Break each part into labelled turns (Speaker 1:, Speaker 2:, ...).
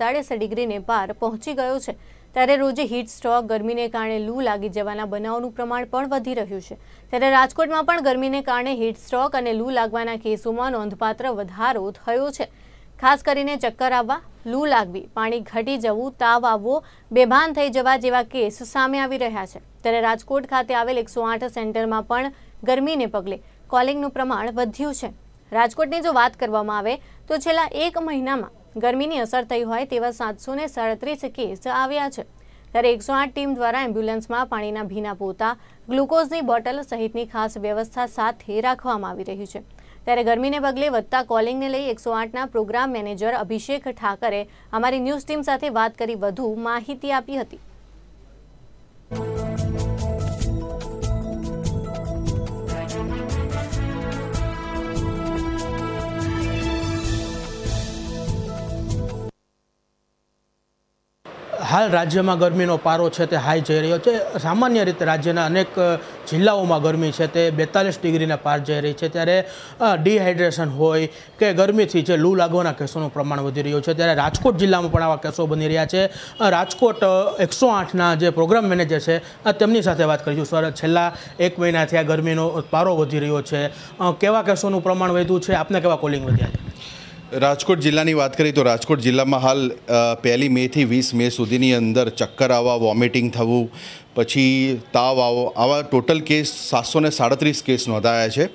Speaker 1: પિસ્તાળીસ ડિગ્રીને પાર પહોંચી ગયો છે ત્યારે રોજે હીટ સ્ટ્રોક ગરમીને કારણે લૂ લાગી જવાના બનાવનું પ્રમાણ પણ વધી રહ્યું છે ત્યારે રાજકોટમાં પણ ગરમીને કારણે હીટ સ્ટ્રોક અને લૂ લાગવાના કેસોમાં નોંધપાત્ર વધારો થયો છે ખાસ કરીને ચક્કર આવવા લૂ લાગવી પાણી ઘટી જવું તાવ આવવો બેભાન થઈ જવા જેવા કેસ સામે આવી રહ્યા છે ત્યારે રાજકોટ ખાતે આવેલ એકસો આઠ સેન્ટરમાં પણ ગરમીને પગલે કોલિંગનું પ્રમાણ વધ્યું છે રાજકોટની જો વાત કરવામાં આવે તો છેલ્લા એક મહિનામાં ગરમીની અસર થઈ હોય તેવા સાતસો સાડત્રીસ કેસ આવ્યા છે ત્યારે એકસો આઠ ટીમ દ્વારા એમ્બ્યુલન્સમાં પાણીના ભીના પોતા ગ્લુકોઝની બોટલ સહિતની ખાસ વ્યવસ્થા સાથે રાખવામાં આવી રહી છે ત્યારે ગરમીને પગલે વધતા કોલિંગને લઈ એકસો આઠના પ્રોગ્રામ મેનેજર અભિષેક ઠાકરે અમારી ન્યૂઝ ટીમ સાથે વાત કરી વધુ માહિતી આપી હતી
Speaker 2: હાલ રાજ્યમાં ગરમીનો પારો છે તે હાઈ જઈ રહ્યો છે સામાન્ય રીતે રાજ્યના અનેક જિલ્લાઓમાં ગરમી છે તે બેતાલીસ ડિગ્રીને પાર જઈ રહી છે ત્યારે ડિહાઇડ્રેશન હોય કે ગરમીથી જે લૂ લાગવાના કેસોનું પ્રમાણ વધી રહ્યું છે ત્યારે રાજકોટ જિલ્લામાં પણ આવા કેસો બની રહ્યા છે રાજકોટ એકસો આઠના જે પ્રોગ્રામ મેનેજર છે તેમની સાથે વાત કરીશું સર છેલ્લા એક મહિનાથી આ ગરમીનો પારો વધી રહ્યો છે કેવા કેસોનું પ્રમાણ વધ્યું છે આપને કેવા કોલિંગ વધ્યા છે
Speaker 3: રાજકોટ જિલ્લાની વાત કરીએ તો રાજકોટ જિલ્લામાં હાલ પહેલી મેથી વીસ મે સુધીની અંદર ચક્કર આવવા વોમિટિંગ થવું પછી તાવ આવો આવા ટોટલ કેસ સાતસો ને સાડત્રીસ કેસ નોંધાયા છે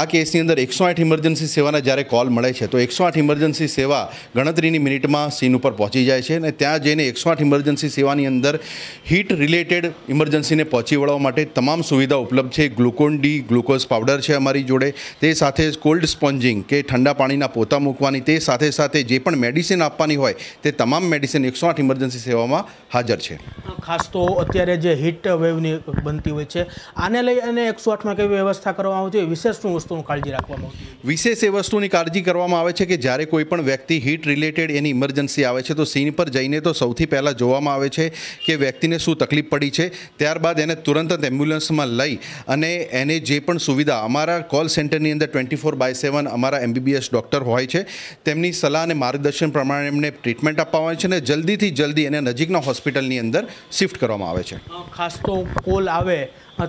Speaker 3: આ કેસની અંદર એકસો આઠ ઇમરજન્સી સેવાના જ્યારે કોલ મળે છે તો એકસો આઠ ઇમરજન્સી સેવા ગણતરીની મિનિટમાં સીન ઉપર પહોંચી જાય છે અને ત્યાં જઈને એકસો આઠ ઇમરજન્સી સેવાની અંદર હીટ રિલેટેડ ઇમરજન્સીને પહોંચી વળવા માટે તમામ સુવિધા ઉપલબ્ધ છે ગ્લુકોન ડી ગ્લુકોઝ પાવડર છે અમારી જોડે તે સાથે કોલ્ડ સ્પોન્જિંગ કે ઠંડા પાણીના પોતા મૂકવાની તે સાથે સાથે જે પણ મેડિસિન આપવાની હોય તે તમામ મેડિસિન એકસો આઠ ઇમરજન્સી સેવામાં હાજર છે
Speaker 2: ખાસ તો અત્યારે જે હીટ વેવની બનતી હોય છે આને લઈ અને એકસો આઠમાં કેવી વ્યવસ્થા કરવામાં આવે છે વિશેષ શું વસ્તુની કાળજી રાખવામાં
Speaker 3: આવે વિશેષ એ વસ્તુની કાળજી કરવામાં આવે છે કે જ્યારે કોઈ પણ વ્યક્તિ હીટ રિલેટેડ એની ઇમરજન્સી આવે છે તો સીન પર જઈને તો સૌથી પહેલાં જોવામાં આવે છે કે વ્યક્તિને શું તકલીફ પડી છે ત્યારબાદ એને તુરંત જ એમ્બ્યુલન્સમાં લઈ અને એને જે પણ સુવિધા અમારા કોલ સેન્ટરની અંદર ટ્વેન્ટી ફોર બાય સેવન અમારા એમબીબીએસ ડૉક્ટર હોય છે તેમની સલાહ અને માર્ગદર્શન પ્રમાણે એમને ટ્રીટમેન્ટ આપવામાં આવે છે અને જલ્દીથી જલ્દી એને નજીકના હોસ્પિટલની અંદર શિફ્ટ કરવામાં આવે છે
Speaker 2: ખાસ તો કોલ આવે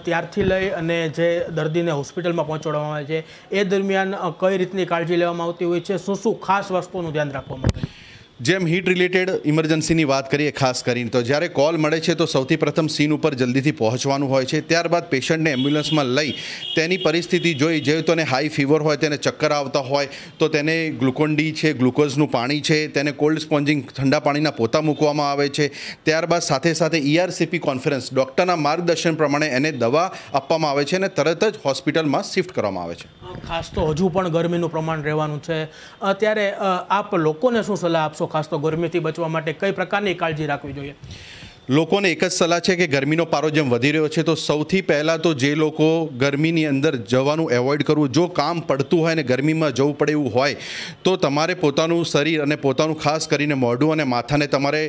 Speaker 2: ત્યારથી લઈ અને જે દર્દીને હોસ્પિટલમાં પહોંચાડવામાં આવે છે એ દરમિયાન કઈ રીતની કાળજી લેવામાં આવતી હોય છે શું શું ખાસ વસ્તુનું ધ્યાન રાખવામાં આવે છે
Speaker 3: જેમ હીટ રિલેટેડ ઇમરજન્સીની વાત કરીએ ખાસ કરીને તો જ્યારે કોલ મળે છે તો સૌથી પ્રથમ સીન ઉપર જલ્દીથી પહોંચવાનું હોય છે ત્યારબાદ પેશન્ટને એમ્બ્યુલન્સમાં લઈ તેની પરિસ્થિતિ જોઈ જે તોને હાઈ ફીવર હોય તેને ચક્કર આવતા હોય તો તેને ગ્લુકોન્ડી છે ગ્લુકોઝનું પાણી છે તેને કોલ્ડ સ્પોન્જિંગ ઠંડા પાણીના પોતા મૂકવામાં આવે છે ત્યારબાદ સાથે સાથે ઈઆરસીપી કોન્ફરન્સ ડૉક્ટરના માર્ગદર્શન પ્રમાણે એને દવા આપવામાં આવે છે અને તરત જ હોસ્પિટલમાં શિફ્ટ કરવામાં આવે છે
Speaker 2: ખાસ તો હજુ પણ ગરમીનું પ્રમાણ રહેવાનું છે અત્યારે આપ લોકોને શું સલાહ આપશો ખાસ તો ગરમીથી બચવા માટે કઈ પ્રકારની કાળજી રાખવી જોઈએ
Speaker 3: લોકોને એક જ સલાહ છે કે ગરમીનો પારો જેમ વધી રહ્યો છે તો સૌથી પહેલાં તો જે લોકો ગરમીની અંદર જવાનું એવોઇડ કરવું જો કામ પડતું હોય અને ગરમીમાં જવું પડે એવું હોય તો તમારે પોતાનું શરીર અને પોતાનું ખાસ કરીને મોઢું અને માથાને તમારે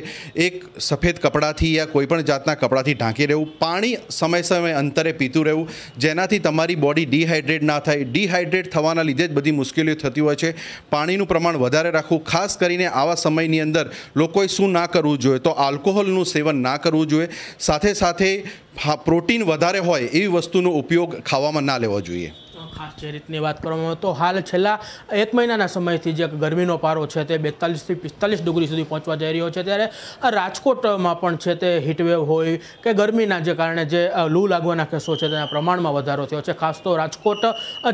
Speaker 3: એક સફેદ કપડાથી યા કોઈપણ જાતના કપડાથી ઢાંકી રહેવું પાણી સમય સમય અંતરે પીતું રહેવું જેનાથી તમારી બોડી ડિહાઇડ્રેટ ના થાય ડિહાઇડ્રેટ થવાના લીધે જ બધી મુશ્કેલીઓ થતી હોય છે પાણીનું પ્રમાણ વધારે રાખવું ખાસ કરીને આવા સમયની અંદર લોકોએ શું ના કરવું જોઈએ તો આલ્કોહોલનું સેવન ના કરવું જોઈએ સાથે સાથે પ્રોટીન વધારે હોય એવી વસ્તુનો ઉપયોગ ખાવામાં ના લેવો જોઈએ
Speaker 2: ખાસ જે રીતની વાત કરવામાં તો હાલ છેલ્લા એક મહિનાના સમયથી જે ગરમીનો પારો છે તે બેતાલીસથી પિસ્તાલીસ ડિગ્રી સુધી પહોંચવા જઈ રહ્યો છે ત્યારે રાજકોટમાં પણ છે તે હીટવેવ હોય કે ગરમીના જે કારણે જે લૂ લાગવાના કેસો છે તેના પ્રમાણમાં વધારો થયો છે ખાસ તો રાજકોટ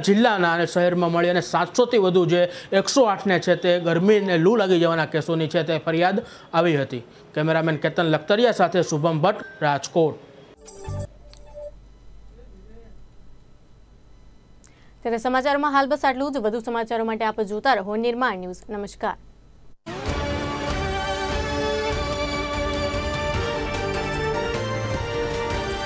Speaker 2: જિલ્લાના અને શહેરમાં મળી અને સાતસોથી વધુ જે એકસો આઠને છે તે ગરમીને લૂ લાગી જવાના કેસોની છે તે ફરિયાદ આવી હતી કેમેરામેન કેતન લખતરિયા સાથે શુભમ ભટ્ટ રાજકોટ
Speaker 1: ત્યારે સમાચારોમાં હાલ બસ આટલું જ વધુ સમાચારો માટે આપ જોતા રહો નિર્માણ ન્યૂઝ નમસ્કાર